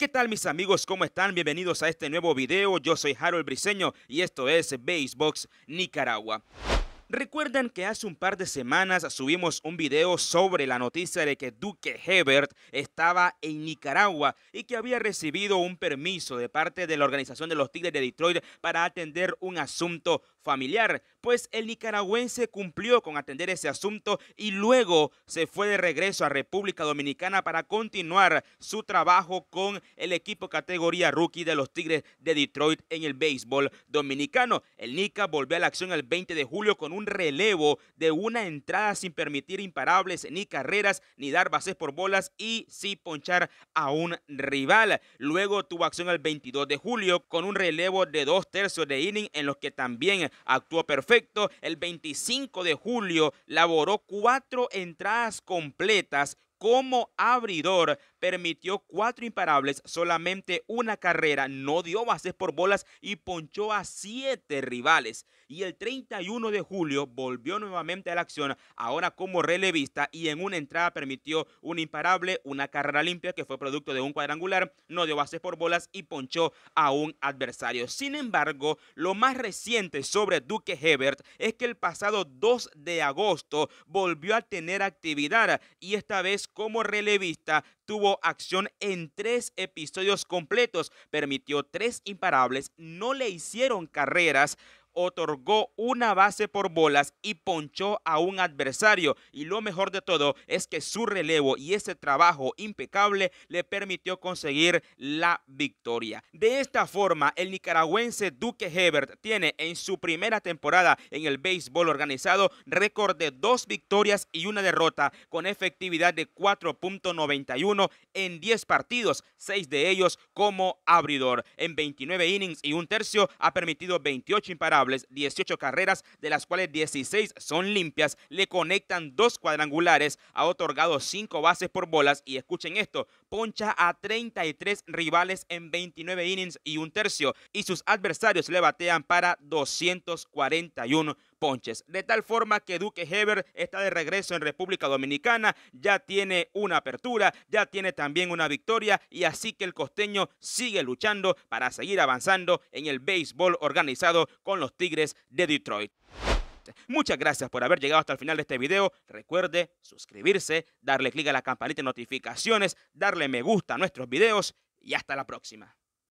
¿Qué tal mis amigos? ¿Cómo están? Bienvenidos a este nuevo video. Yo soy Harold Briseño y esto es Basebox Nicaragua. Recuerdan que hace un par de semanas subimos un video sobre la noticia de que Duque Hebert estaba en Nicaragua y que había recibido un permiso de parte de la organización de los Tigres de Detroit para atender un asunto familiar, pues el nicaragüense cumplió con atender ese asunto y luego se fue de regreso a República Dominicana para continuar su trabajo con el equipo categoría rookie de los Tigres de Detroit en el béisbol dominicano. El Nica volvió a la acción el 20 de julio con un relevo de una entrada sin permitir imparables ni carreras ni dar bases por bolas y sin ponchar a un rival. Luego tuvo acción el 22 de julio con un relevo de dos tercios de inning en los que también actuó perfecto. El 25 de julio laboró cuatro entradas completas como abridor permitió cuatro imparables, solamente una carrera, no dio bases por bolas y ponchó a siete rivales. Y el 31 de julio volvió nuevamente a la acción, ahora como relevista y en una entrada permitió un imparable, una carrera limpia que fue producto de un cuadrangular, no dio bases por bolas y ponchó a un adversario. Sin embargo, lo más reciente sobre Duque Hebert es que el pasado 2 de agosto volvió a tener actividad y esta vez como relevista, tuvo acción en tres episodios completos, permitió tres imparables, no le hicieron carreras, otorgó una base por bolas y ponchó a un adversario. Y lo mejor de todo es que su relevo y ese trabajo impecable le permitió conseguir la victoria. De esta forma, el nicaragüense Duque Hebert tiene en su primera temporada en el béisbol organizado récord de dos victorias y una derrota con efectividad de 4.91 en 10 partidos, 6 de ellos como abridor. En 29 innings y un tercio ha permitido 28 imparables 18 carreras, de las cuales 16 son limpias, le conectan dos cuadrangulares, ha otorgado 5 bases por bolas y escuchen esto, poncha a 33 rivales en 29 innings y un tercio y sus adversarios le batean para 241 ponches. De tal forma que Duque Heber está de regreso en República Dominicana, ya tiene una apertura, ya tiene también una victoria y así que el costeño sigue luchando para seguir avanzando en el béisbol organizado con los Tigres de Detroit. Muchas gracias por haber llegado hasta el final de este video. Recuerde suscribirse, darle clic a la campanita de notificaciones, darle me gusta a nuestros videos y hasta la próxima.